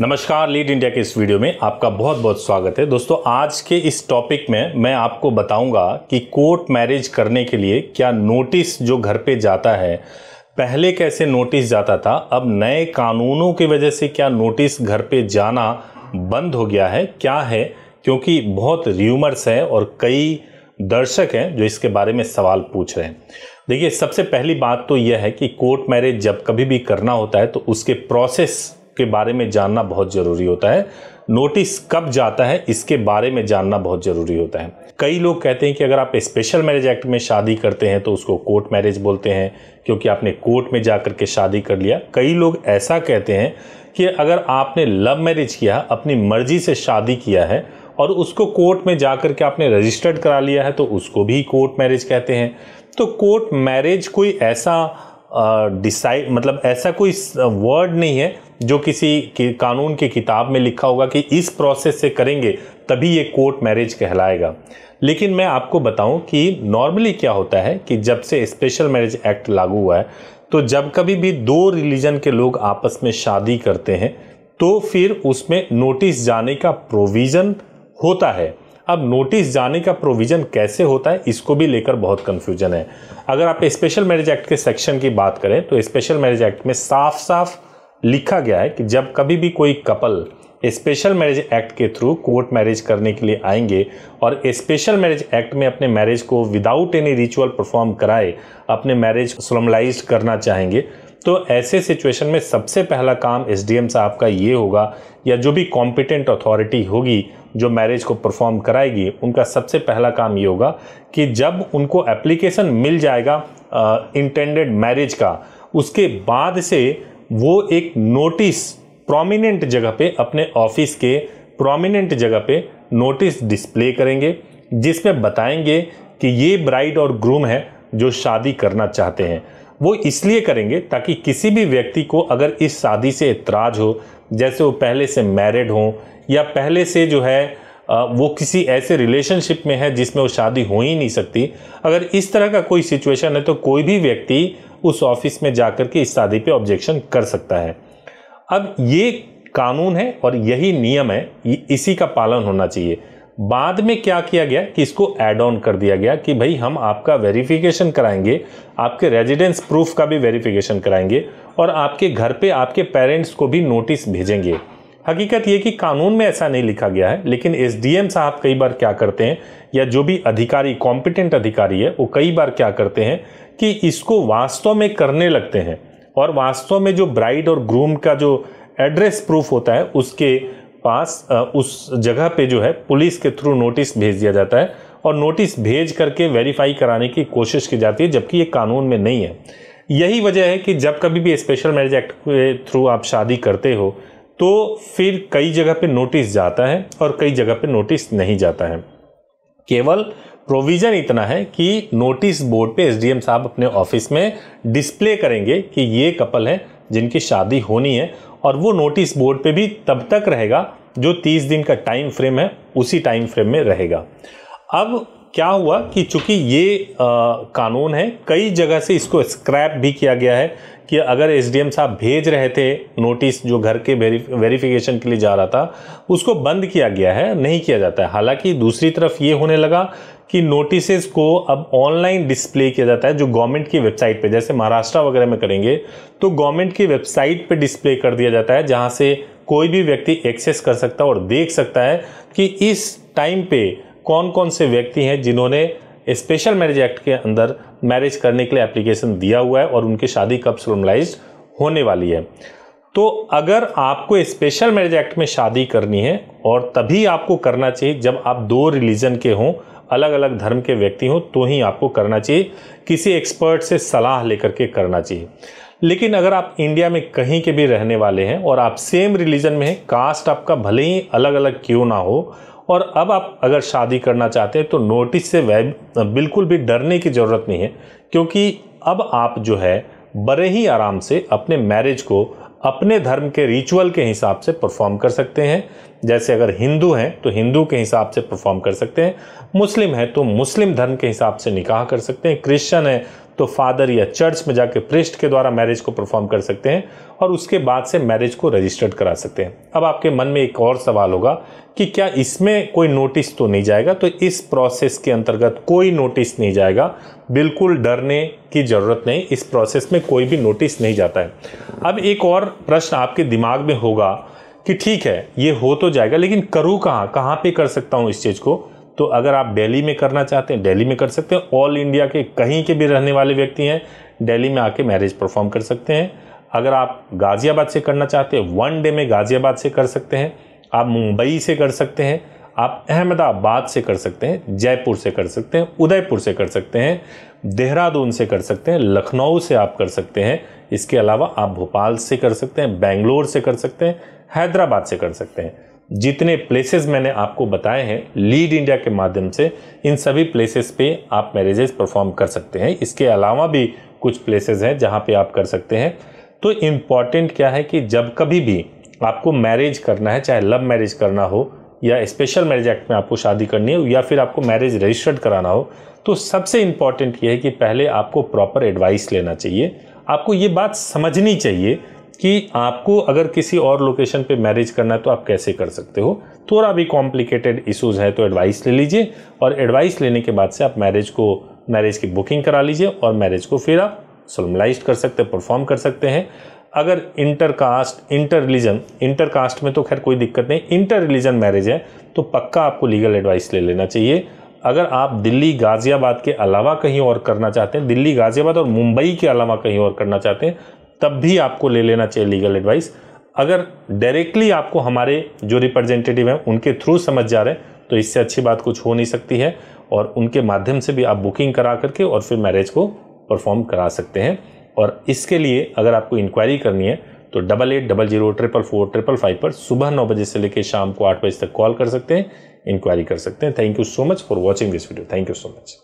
नमस्कार lead India के इस वीडियो में आपका बहुत बहुत स्वागत है दोस्तों आज के इस टॉपिक में मैं आपको बताऊंगा कि कोर्ट मैरिज करने के लिए क्या नोटिस जो घर पे जाता है पहले कैसे नोटिस जाता था अब नए कानूनों की वजह से क्या नोटिस घर पे जाना बंद हो गया है क्या है क्योंकि बहुत र्यूमर्स हैं और कई दर्शक हैं जो इसके बारे में सवाल पूछ रहे हैं देखिए सबसे पहली बात तो यह है कि कोर्ट मैरिज जब कभी भी करना होता है तो उसके प्रोसेस के बारे में जानना बहुत ज़रूरी होता है नोटिस कब जाता है इसके बारे में जानना बहुत ज़रूरी होता है कई लोग कहते हैं कि अगर आप स्पेशल मैरिज एक्ट में शादी करते हैं तो उसको कोर्ट मैरिज बोलते हैं क्योंकि आपने कोर्ट में जा कर के शादी कर लिया कई लोग ऐसा कहते हैं कि अगर आपने लव मैरिज किया अपनी मर्जी से शादी किया है और उसको कोर्ट में जा कर के आपने रजिस्टर्ड करा लिया है तो उसको भी कोर्ट मैरिज कहते हैं तो कोर्ट मैरिज कोई ऐसा डिसाइड मतलब ऐसा कोई वर्ड नहीं है जो किसी कि, कानून की किताब में लिखा होगा कि इस प्रोसेस से करेंगे तभी ये कोर्ट मैरिज कहलाएगा लेकिन मैं आपको बताऊं कि नॉर्मली क्या होता है कि जब से स्पेशल मैरिज एक्ट लागू हुआ है तो जब कभी भी दो रिलीजन के लोग आपस में शादी करते हैं तो फिर उसमें नोटिस जाने का प्रोविज़न होता है अब नोटिस जाने का प्रोविज़न कैसे होता है इसको भी लेकर बहुत कन्फ्यूजन है अगर आप स्पेशल मैरिज एक्ट के सेक्शन की बात करें तो स्पेशल मैरिज एक्ट में साफ साफ लिखा गया है कि जब कभी भी कोई कपल स्पेशल मैरिज एक्ट के थ्रू कोर्ट मैरिज करने के लिए आएंगे और स्पेशल मैरिज एक्ट में अपने मैरिज को विदाउट एनी रिचुअल परफॉर्म कराए अपने मैरिज सोलमलाइज करना चाहेंगे तो ऐसे सिचुएशन में सबसे पहला काम एस डी एम साहब का ये होगा या जो भी कॉम्पिटेंट अथॉरिटी होगी जो मैरिज को परफॉर्म कराएगी उनका सबसे पहला काम ये होगा कि जब उनको एप्लीकेशन मिल जाएगा इंटेंडेड मैरिज का उसके बाद से वो एक नोटिस प्रोमिनेंट जगह पे अपने ऑफिस के प्रोमिनेंट जगह पे नोटिस डिस्प्ले करेंगे जिसमें बताएंगे कि ये ब्राइड और ग्रूम है जो शादी करना चाहते हैं वो इसलिए करेंगे ताकि किसी भी व्यक्ति को अगर इस शादी से इतराज हो जैसे वो पहले से मैरिड हों या पहले से जो है वो किसी ऐसे रिलेशनशिप में है जिसमें वो शादी हो ही नहीं सकती अगर इस तरह का कोई सिचुएशन है तो कोई भी व्यक्ति उस ऑफिस में जाकर के इस शादी पे ऑब्जेक्शन कर सकता है अब ये कानून है और यही नियम है इसी का पालन होना चाहिए बाद में क्या किया गया कि इसको एड ऑन कर दिया गया कि भाई हम आपका वेरिफिकेशन कराएंगे आपके रेजिडेंस प्रूफ का भी वेरिफिकेशन कराएंगे और आपके घर पे आपके पेरेंट्स को भी नोटिस भेजेंगे हकीकत ये कि कानून में ऐसा नहीं लिखा गया है लेकिन एस साहब कई बार क्या करते हैं या जो भी अधिकारी कॉम्पिटेंट अधिकारी है वो कई बार क्या करते हैं कि इसको वास्तव में करने लगते हैं और वास्तव में जो ब्राइड और ग्रूम का जो एड्रेस प्रूफ होता है उसके पास उस जगह पे जो है पुलिस के थ्रू नोटिस भेज दिया जाता है और नोटिस भेज करके वेरीफाई कराने की कोशिश की जाती है जबकि ये कानून में नहीं है यही वजह है कि जब कभी भी स्पेशल मैरिज एक्ट के थ्रू आप शादी करते हो तो फिर कई जगह पे नोटिस जाता है और कई जगह पे नोटिस नहीं जाता है केवल प्रोविज़न इतना है कि नोटिस बोर्ड पे एसडीएम साहब अपने ऑफिस में डिस्प्ले करेंगे कि ये कपल है जिनकी शादी होनी है और वो नोटिस बोर्ड पे भी तब तक रहेगा जो 30 दिन का टाइम फ्रेम है उसी टाइम फ्रेम में रहेगा अब क्या हुआ कि चूंकि ये आ, कानून है कई जगह से इसको स्क्रैप भी किया गया है कि अगर एस साहब भेज रहे थे नोटिस जो घर के वेरिफिकेशन के लिए जा रहा था उसको बंद किया गया है नहीं किया जाता है हालांकि दूसरी तरफ ये होने लगा कि नोटिसेस को अब ऑनलाइन डिस्प्ले किया जाता है जो गवर्नमेंट की वेबसाइट पे जैसे महाराष्ट्र वगैरह में करेंगे तो गवर्नमेंट की वेबसाइट पे डिस्प्ले कर दिया जाता है जहाँ से कोई भी व्यक्ति एक्सेस कर सकता है और देख सकता है कि इस टाइम पे कौन कौन से व्यक्ति हैं जिन्होंने स्पेशल मैरिज एक्ट के अंदर मैरिज करने के लिए एप्लीकेशन दिया हुआ है और उनकी शादी कब सोलमलाइज होने वाली है तो अगर आपको स्पेशल मैरिज एक्ट में शादी करनी है और तभी आपको करना चाहिए जब आप दो रिलीजन के हों अलग अलग धर्म के व्यक्ति हो तो ही आपको करना चाहिए किसी एक्सपर्ट से सलाह लेकर के करना चाहिए लेकिन अगर आप इंडिया में कहीं के भी रहने वाले हैं और आप सेम रिलीजन में हैं कास्ट आपका भले ही अलग अलग क्यों ना हो और अब आप अगर शादी करना चाहते हैं तो नोटिस से वह बिल्कुल भी डरने की ज़रूरत नहीं है क्योंकि अब आप जो है बड़े ही आराम से अपने मैरिज को अपने धर्म के रिचुअल के हिसाब से परफॉर्म कर सकते हैं जैसे अगर हिंदू हैं तो हिंदू के हिसाब से परफॉर्म कर सकते हैं मुस्लिम है तो मुस्लिम धर्म के हिसाब से निकाह कर सकते हैं क्रिश्चियन है तो फादर या चर्च में जाके प्रिस्ट के द्वारा मैरिज को परफॉर्म कर सकते हैं और उसके बाद से मैरिज को रजिस्टर्ड करा सकते हैं अब आपके मन में एक और सवाल होगा कि क्या इसमें कोई नोटिस तो नहीं जाएगा तो इस प्रोसेस के अंतर्गत कोई नोटिस नहीं जाएगा बिल्कुल डरने की ज़रूरत नहीं इस प्रोसेस में कोई भी नोटिस नहीं जाता है अब एक और प्रश्न आपके दिमाग में होगा कि ठीक है ये हो तो जाएगा लेकिन करूँ कहाँ कहाँ पे कर सकता हूँ इस चीज़ को तो अगर आप दिल्ली में करना चाहते हैं दिल्ली में कर सकते हैं ऑल इंडिया के कहीं के भी रहने वाले व्यक्ति हैं दिल्ली में आके मैरिज परफॉर्म कर सकते हैं अगर आप गाज़ियाबाद से करना चाहते हैं वन डे में गाज़ियाबाद से कर सकते हैं आप मुंबई से कर सकते हैं आप अहमदाबाद से कर सकते हैं जयपुर से कर सकते हैं उदयपुर से कर सकते हैं देहरादून से कर सकते हैं लखनऊ से आप कर सकते हैं इसके अलावा आप भोपाल से कर सकते हैं बेंगलोर से कर सकते हैं हैदराबाद से कर सकते हैं जितने प्लेसेस मैंने आपको बताए हैं लीड इंडिया के माध्यम से इन सभी प्लेसेस पे आप मैरिजेस परफॉर्म कर सकते हैं इसके अलावा भी कुछ प्लेसेस हैं जहाँ पे आप कर सकते हैं तो इम्पॉर्टेंट क्या है कि जब कभी भी आपको मैरिज करना है चाहे लव मैरिज करना हो या स्पेशल मैरिज एक्ट में आपको शादी करनी हो या फिर आपको मैरिज रजिस्टर्ड कराना हो तो सबसे इम्पॉर्टेंट ये है कि पहले आपको प्रॉपर एडवाइस लेना चाहिए आपको ये बात समझनी चाहिए कि आपको अगर किसी और लोकेशन पे मैरिज करना है तो आप कैसे कर सकते हो थोड़ा भी कॉम्प्लिकेटेड इशूज़ है तो एडवाइस ले लीजिए और एडवाइस लेने के बाद से आप मैरिज को मैरिज की बुकिंग करा लीजिए और मैरिज को फिर आप सोलमलाइज कर सकते हैं परफॉर्म कर सकते हैं अगर inter caste inter religion inter caste में तो खैर कोई दिक्कत नहीं इंटर रिलीजन मैरिज है तो पक्का आपको लीगल एडवाइस ले लेना चाहिए अगर आप दिल्ली गाज़ियाबाद के अलावा कहीं और करना चाहते हैं दिल्ली गाज़ियाबाद और मुंबई के अलावा कहीं और करना चाहते हैं तब भी आपको ले लेना चाहिए लीगल एडवाइस अगर डायरेक्टली आपको हमारे जो रिप्रेजेंटेटिव हैं उनके थ्रू समझ जा रहे हैं तो इससे अच्छी बात कुछ हो नहीं सकती है और उनके माध्यम से भी आप बुकिंग करा करके और फिर मैरिज को परफॉर्म करा सकते हैं और इसके लिए अगर आपको इंक्वायरी करनी है तो double eight double zero triple four triple five पर सुबह नौ बजे से लेकर शाम को आठ बजे तक कॉल कर सकते हैं इंक्वायरी कर सकते हैं thank you so much for watching this video thank you so much